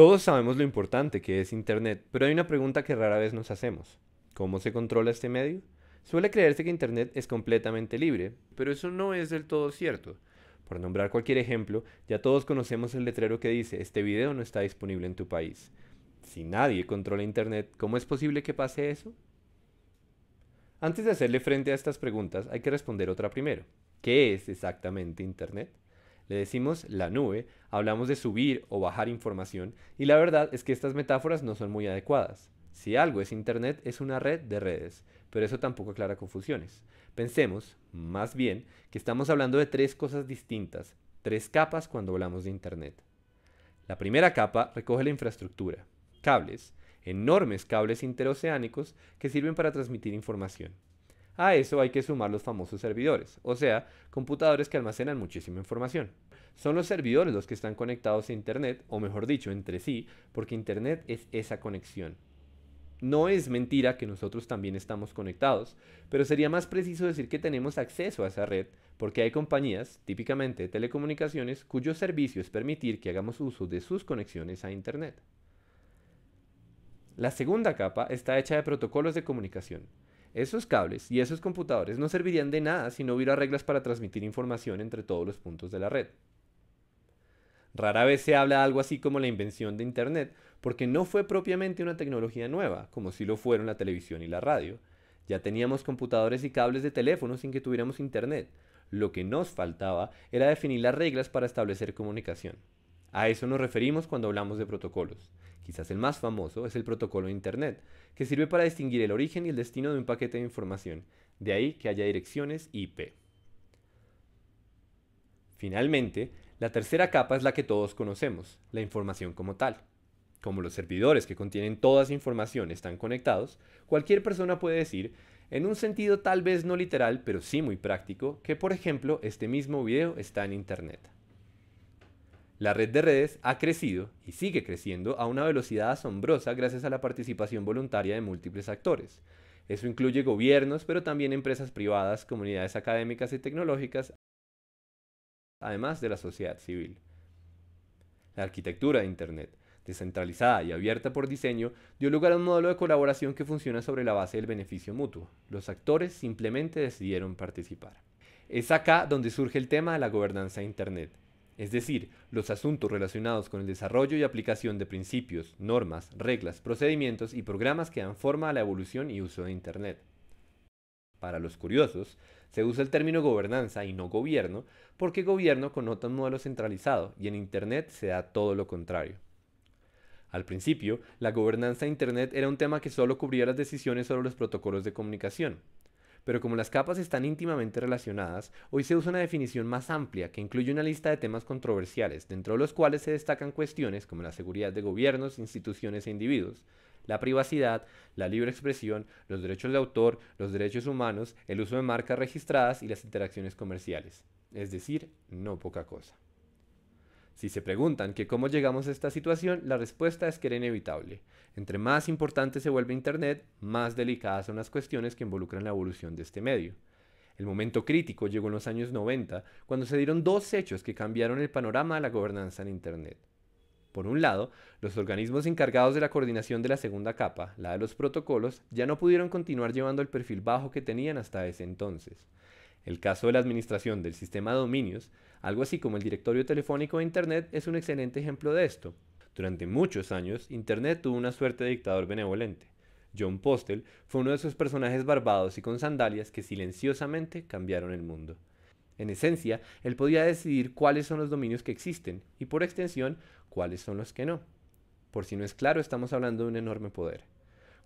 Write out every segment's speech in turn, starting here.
Todos sabemos lo importante que es Internet, pero hay una pregunta que rara vez nos hacemos. ¿Cómo se controla este medio? Suele creerse que Internet es completamente libre, pero eso no es del todo cierto. Por nombrar cualquier ejemplo, ya todos conocemos el letrero que dice este video no está disponible en tu país. Si nadie controla Internet, ¿cómo es posible que pase eso? Antes de hacerle frente a estas preguntas, hay que responder otra primero. ¿Qué es exactamente Internet? le decimos la nube, hablamos de subir o bajar información y la verdad es que estas metáforas no son muy adecuadas. Si algo es Internet es una red de redes, pero eso tampoco aclara confusiones. Pensemos, más bien, que estamos hablando de tres cosas distintas, tres capas cuando hablamos de Internet. La primera capa recoge la infraestructura, cables, enormes cables interoceánicos que sirven para transmitir información. A eso hay que sumar los famosos servidores, o sea, computadores que almacenan muchísima información. Son los servidores los que están conectados a Internet, o mejor dicho, entre sí, porque Internet es esa conexión. No es mentira que nosotros también estamos conectados, pero sería más preciso decir que tenemos acceso a esa red porque hay compañías, típicamente telecomunicaciones, cuyo servicio es permitir que hagamos uso de sus conexiones a Internet. La segunda capa está hecha de protocolos de comunicación. Esos cables y esos computadores no servirían de nada si no hubiera reglas para transmitir información entre todos los puntos de la red. Rara vez se habla de algo así como la invención de Internet, porque no fue propiamente una tecnología nueva, como si lo fueron la televisión y la radio. Ya teníamos computadores y cables de teléfono sin que tuviéramos Internet. Lo que nos faltaba era definir las reglas para establecer comunicación. A eso nos referimos cuando hablamos de protocolos. Quizás el más famoso es el protocolo de Internet, que sirve para distinguir el origen y el destino de un paquete de información, de ahí que haya direcciones IP. Finalmente, la tercera capa es la que todos conocemos, la información como tal. Como los servidores que contienen toda esa información están conectados, cualquier persona puede decir, en un sentido tal vez no literal, pero sí muy práctico, que por ejemplo este mismo video está en Internet. La red de redes ha crecido y sigue creciendo a una velocidad asombrosa gracias a la participación voluntaria de múltiples actores. Eso incluye gobiernos, pero también empresas privadas, comunidades académicas y tecnológicas, además de la sociedad civil. La arquitectura de Internet, descentralizada y abierta por diseño, dio lugar a un modelo de colaboración que funciona sobre la base del beneficio mutuo. Los actores simplemente decidieron participar. Es acá donde surge el tema de la gobernanza de Internet, es decir, los asuntos relacionados con el desarrollo y aplicación de principios, normas, reglas, procedimientos y programas que dan forma a la evolución y uso de Internet. Para los curiosos, se usa el término gobernanza y no gobierno porque gobierno connota un modelo centralizado y en Internet se da todo lo contrario. Al principio, la gobernanza de Internet era un tema que solo cubría las decisiones sobre los protocolos de comunicación, pero como las capas están íntimamente relacionadas, hoy se usa una definición más amplia que incluye una lista de temas controversiales, dentro de los cuales se destacan cuestiones como la seguridad de gobiernos, instituciones e individuos, la privacidad, la libre expresión, los derechos de autor, los derechos humanos, el uso de marcas registradas y las interacciones comerciales. Es decir, no poca cosa. Si se preguntan que cómo llegamos a esta situación, la respuesta es que era inevitable. Entre más importante se vuelve Internet, más delicadas son las cuestiones que involucran la evolución de este medio. El momento crítico llegó en los años 90, cuando se dieron dos hechos que cambiaron el panorama de la gobernanza en Internet. Por un lado, los organismos encargados de la coordinación de la segunda capa, la de los protocolos, ya no pudieron continuar llevando el perfil bajo que tenían hasta ese entonces. El caso de la administración del sistema de dominios, algo así como el directorio telefónico de Internet, es un excelente ejemplo de esto. Durante muchos años, Internet tuvo una suerte de dictador benevolente. John Postel fue uno de esos personajes barbados y con sandalias que silenciosamente cambiaron el mundo. En esencia, él podía decidir cuáles son los dominios que existen y por extensión, cuáles son los que no. Por si no es claro, estamos hablando de un enorme poder.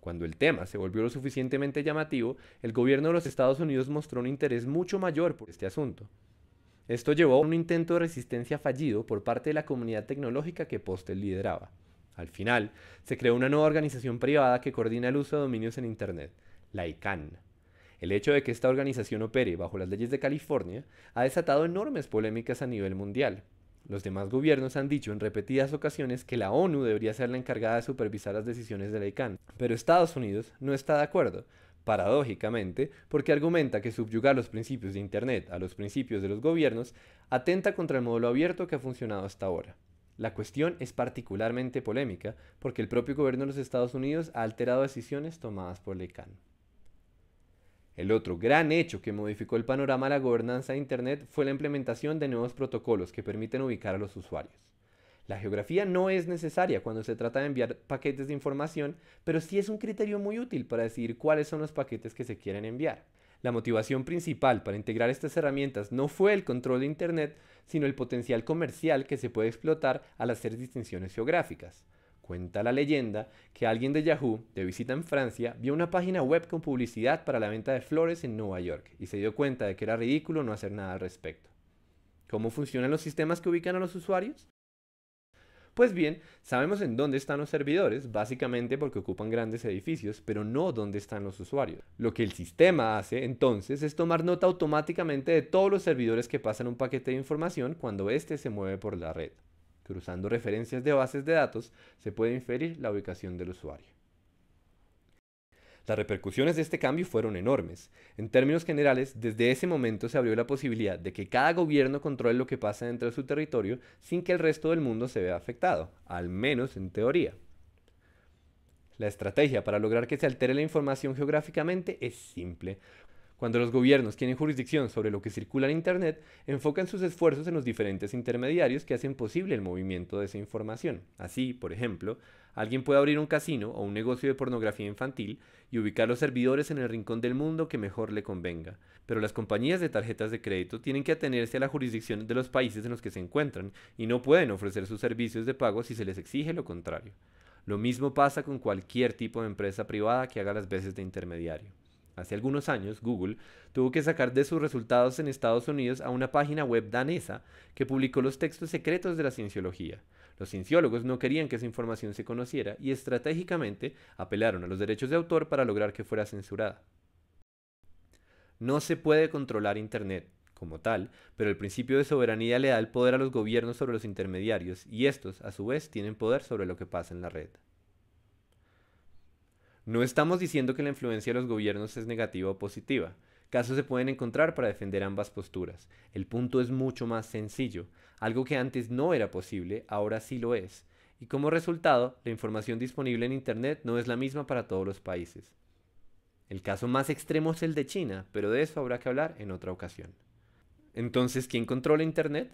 Cuando el tema se volvió lo suficientemente llamativo, el gobierno de los Estados Unidos mostró un interés mucho mayor por este asunto. Esto llevó a un intento de resistencia fallido por parte de la comunidad tecnológica que Postel lideraba. Al final, se creó una nueva organización privada que coordina el uso de dominios en Internet, la ICANN. El hecho de que esta organización opere bajo las leyes de California ha desatado enormes polémicas a nivel mundial, los demás gobiernos han dicho en repetidas ocasiones que la ONU debería ser la encargada de supervisar las decisiones de la ICANN, pero Estados Unidos no está de acuerdo, paradójicamente, porque argumenta que subyugar los principios de Internet a los principios de los gobiernos atenta contra el modelo abierto que ha funcionado hasta ahora. La cuestión es particularmente polémica porque el propio gobierno de los Estados Unidos ha alterado decisiones tomadas por la ICANN. El otro gran hecho que modificó el panorama de la gobernanza de Internet fue la implementación de nuevos protocolos que permiten ubicar a los usuarios. La geografía no es necesaria cuando se trata de enviar paquetes de información, pero sí es un criterio muy útil para decidir cuáles son los paquetes que se quieren enviar. La motivación principal para integrar estas herramientas no fue el control de Internet, sino el potencial comercial que se puede explotar al hacer distinciones geográficas. Cuenta la leyenda que alguien de Yahoo, de visita en Francia, vio una página web con publicidad para la venta de flores en Nueva York y se dio cuenta de que era ridículo no hacer nada al respecto. ¿Cómo funcionan los sistemas que ubican a los usuarios? Pues bien, sabemos en dónde están los servidores, básicamente porque ocupan grandes edificios, pero no dónde están los usuarios. Lo que el sistema hace entonces es tomar nota automáticamente de todos los servidores que pasan un paquete de información cuando éste se mueve por la red cruzando referencias de bases de datos se puede inferir la ubicación del usuario. Las repercusiones de este cambio fueron enormes. En términos generales, desde ese momento se abrió la posibilidad de que cada gobierno controle lo que pasa dentro de su territorio sin que el resto del mundo se vea afectado, al menos en teoría. La estrategia para lograr que se altere la información geográficamente es simple. Cuando los gobiernos tienen jurisdicción sobre lo que circula en Internet, enfocan sus esfuerzos en los diferentes intermediarios que hacen posible el movimiento de esa información. Así, por ejemplo, alguien puede abrir un casino o un negocio de pornografía infantil y ubicar los servidores en el rincón del mundo que mejor le convenga. Pero las compañías de tarjetas de crédito tienen que atenerse a la jurisdicción de los países en los que se encuentran y no pueden ofrecer sus servicios de pago si se les exige lo contrario. Lo mismo pasa con cualquier tipo de empresa privada que haga las veces de intermediario. Hace algunos años, Google tuvo que sacar de sus resultados en Estados Unidos a una página web danesa que publicó los textos secretos de la cienciología. Los cienciólogos no querían que esa información se conociera y estratégicamente apelaron a los derechos de autor para lograr que fuera censurada. No se puede controlar Internet como tal, pero el principio de soberanía le da el poder a los gobiernos sobre los intermediarios y estos, a su vez, tienen poder sobre lo que pasa en la red. No estamos diciendo que la influencia de los gobiernos es negativa o positiva. Casos se pueden encontrar para defender ambas posturas. El punto es mucho más sencillo. Algo que antes no era posible, ahora sí lo es. Y como resultado, la información disponible en Internet no es la misma para todos los países. El caso más extremo es el de China, pero de eso habrá que hablar en otra ocasión. Entonces, ¿quién controla Internet?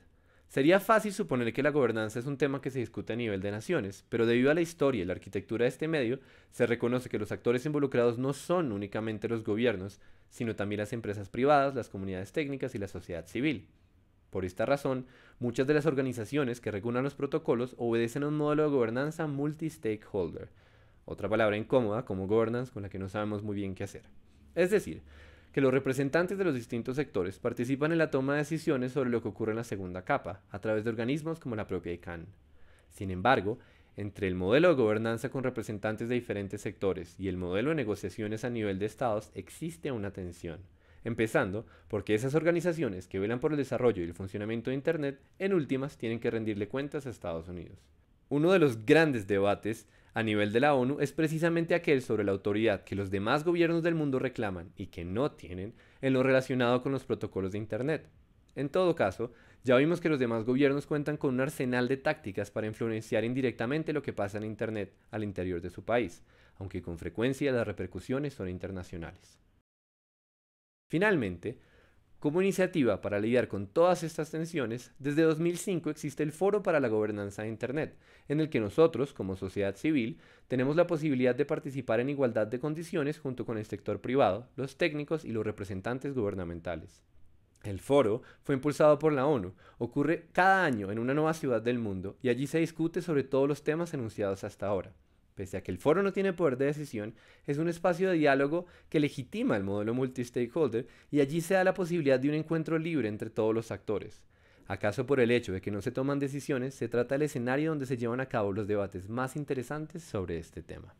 Sería fácil suponer que la gobernanza es un tema que se discute a nivel de naciones, pero debido a la historia y la arquitectura de este medio, se reconoce que los actores involucrados no son únicamente los gobiernos, sino también las empresas privadas, las comunidades técnicas y la sociedad civil. Por esta razón, muchas de las organizaciones que regulan los protocolos obedecen a un modelo de gobernanza multi-stakeholder, otra palabra incómoda como governance con la que no sabemos muy bien qué hacer. Es decir, que los representantes de los distintos sectores participan en la toma de decisiones sobre lo que ocurre en la segunda capa, a través de organismos como la propia ICANN. Sin embargo, entre el modelo de gobernanza con representantes de diferentes sectores y el modelo de negociaciones a nivel de estados existe una tensión, empezando porque esas organizaciones que velan por el desarrollo y el funcionamiento de Internet, en últimas, tienen que rendirle cuentas a Estados Unidos. Uno de los grandes debates a nivel de la ONU es precisamente aquel sobre la autoridad que los demás gobiernos del mundo reclaman y que no tienen en lo relacionado con los protocolos de Internet. En todo caso, ya vimos que los demás gobiernos cuentan con un arsenal de tácticas para influenciar indirectamente lo que pasa en Internet al interior de su país, aunque con frecuencia las repercusiones son internacionales. Finalmente, como iniciativa para lidiar con todas estas tensiones, desde 2005 existe el Foro para la Gobernanza de Internet, en el que nosotros, como sociedad civil, tenemos la posibilidad de participar en igualdad de condiciones junto con el sector privado, los técnicos y los representantes gubernamentales. El foro fue impulsado por la ONU, ocurre cada año en una nueva ciudad del mundo y allí se discute sobre todos los temas enunciados hasta ahora pese a que el foro no tiene poder de decisión, es un espacio de diálogo que legitima el modelo stakeholder y allí se da la posibilidad de un encuentro libre entre todos los actores. ¿Acaso por el hecho de que no se toman decisiones, se trata del escenario donde se llevan a cabo los debates más interesantes sobre este tema?